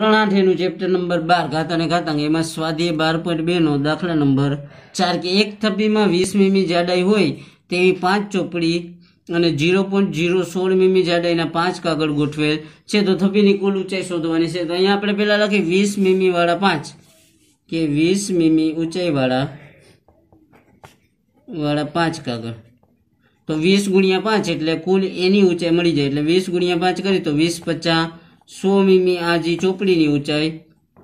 ધોરણ આઠ એનું ચેપ્ટર નંબર બાર ઘાત અને ઘાતાંક એમાં સ્વાધ્યાય બાર પોઈન્ટ બેનો દાખલા નંબર ચાર કે એક થપ્પીમાં વીસ મીમી જાડાઈ હોય તેવી પાંચ ચોપડી અને ઝીરો પોઈન્ટ જીરો સોળ મીમી જાડાઈના પાંચ કાગળ ગોઠવેલ છે તો થપ્પીની કુલ ઊંચાઈ શોધવાની છે તો અહીંયા આપણે પહેલાં લખીએ વીસ મીમીવાળા પાંચ કે વીસ મીમી ઊંચાઈવાળા વાળા પાંચ કાગળ તો વીસ ગુણ્યા પાંચ એટલે કુલ એની ઊંચાઈ મળી જાય એટલે વીસ ગુણ્યા પાંચ કરી તો વીસ પચાસ સો મીમી આ જે ચોપડીની ઊંચાઈ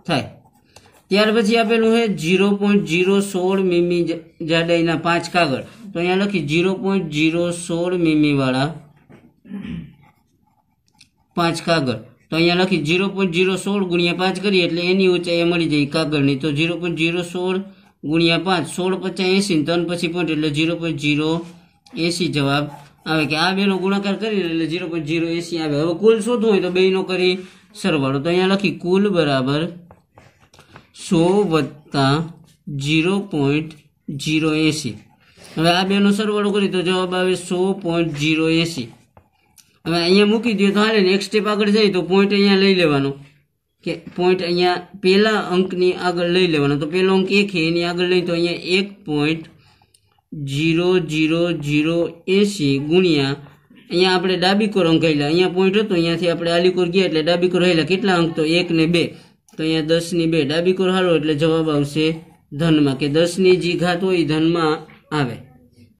થાય ત્યાર પછી આપેલું છે ઝીરો પોઈન્ટ ઝીરો સોળ મીમી જાડાઈના પાંચ કાગળ તો અહીંયા લખી જીરો પોઈન્ટ ઝીરો સોળ મીમીવાળા પાંચ કાગળ તો અહીંયા લખી જીરો પોઈન્ટ ઝીરો સોળ ગુણ્યા પાંચ કરીએ એટલે એની ઊંચાઈ મળી જાય કાગળની તો જીરો પોઈન્ટ જીરો સોળ ગુણ્યા પાંચ સોળ પચાસ એંસી ત્રણ પછી પોઈન્ટ એટલે ઝીરો પોઈન્ટ ઝીરો એંસી જવાબ આવે કે આ બેનો ગુણાકાર કરી એટલે ઝીરો પોઈન્ટ ઝીરો એસી આવે હવે કુલ શોધવું હોય તો બેનો કરી સરવાળો તો અહીંયા લખી કુલ બરાબર સો વત્તા ઝીરો પોઈન્ટ ઝીરો એસી હવે આ બેનો સરવાળો કરી તો જવાબ આવે સો પોઈન્ટ ઝીરો એસી હવે અહીંયા મૂકી દઈએ તો હાલે ને સ્ટેપ આગળ જઈએ તો પોઈન્ટ અહીંયા લઈ લેવાનો કે પોઈન્ટ અહીંયા પહેલા અંકની આગળ લઈ લેવાનો તો પહેલો અંક એક છે એની આગળ લઈ તો અહીંયા એક પોઈન્ટ જીરો જીરો જીરો એંસી ગુણ્યા અહીંયા આપણે ડાબી કોર અંકાયેલા અહીંયા પોઈન્ટ હતો અહીંયાથી આપણે આલીકોર ગયા એટલે ડાબી રહેલા કેટલા અંક તો એક ને બે તો અહીંયા દસની બે ડાબી કોર હારો એટલે જવાબ આવશે ધનમાં કે દસની જી ઘાત હોય ધનમાં આવે